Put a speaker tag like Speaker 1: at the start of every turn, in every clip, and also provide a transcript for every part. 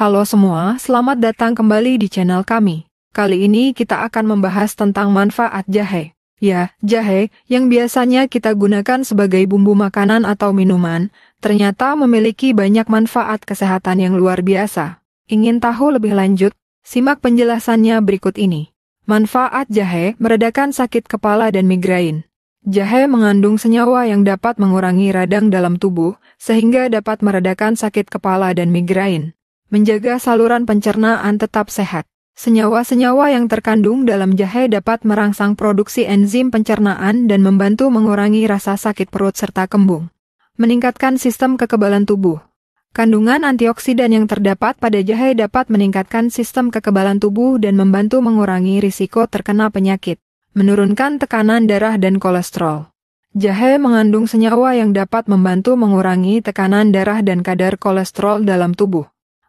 Speaker 1: Halo semua, selamat datang kembali di channel kami. Kali ini kita akan membahas tentang manfaat jahe. Ya, jahe, yang biasanya kita gunakan sebagai bumbu makanan atau minuman, ternyata memiliki banyak manfaat kesehatan yang luar biasa. Ingin tahu lebih lanjut? Simak penjelasannya berikut ini. Manfaat jahe meredakan sakit kepala dan migrain. Jahe mengandung senyawa yang dapat mengurangi radang dalam tubuh, sehingga dapat meredakan sakit kepala dan migrain menjaga saluran pencernaan tetap sehat. Senyawa-senyawa yang terkandung dalam jahe dapat merangsang produksi enzim pencernaan dan membantu mengurangi rasa sakit perut serta kembung. Meningkatkan sistem kekebalan tubuh. Kandungan antioksidan yang terdapat pada jahe dapat meningkatkan sistem kekebalan tubuh dan membantu mengurangi risiko terkena penyakit, menurunkan tekanan darah dan kolesterol. Jahe mengandung senyawa yang dapat membantu mengurangi tekanan darah dan kadar kolesterol dalam tubuh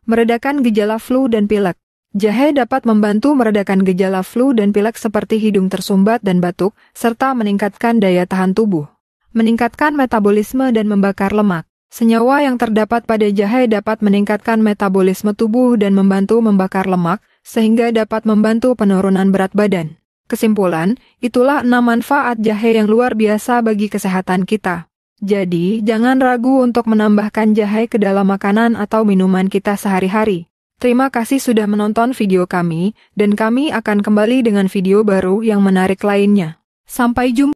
Speaker 1: meredakan gejala flu dan pilek. Jahe dapat membantu meredakan gejala flu dan pilek seperti hidung tersumbat dan batuk, serta meningkatkan daya tahan tubuh. Meningkatkan metabolisme dan membakar lemak. Senyawa yang terdapat pada jahe dapat meningkatkan metabolisme tubuh dan membantu membakar lemak, sehingga dapat membantu penurunan berat badan. Kesimpulan, itulah enam manfaat jahe yang luar biasa bagi kesehatan kita. Jadi, jangan ragu untuk menambahkan jahe ke dalam makanan atau minuman kita sehari-hari. Terima kasih sudah menonton video kami, dan kami akan kembali dengan video baru yang menarik lainnya. Sampai jumpa.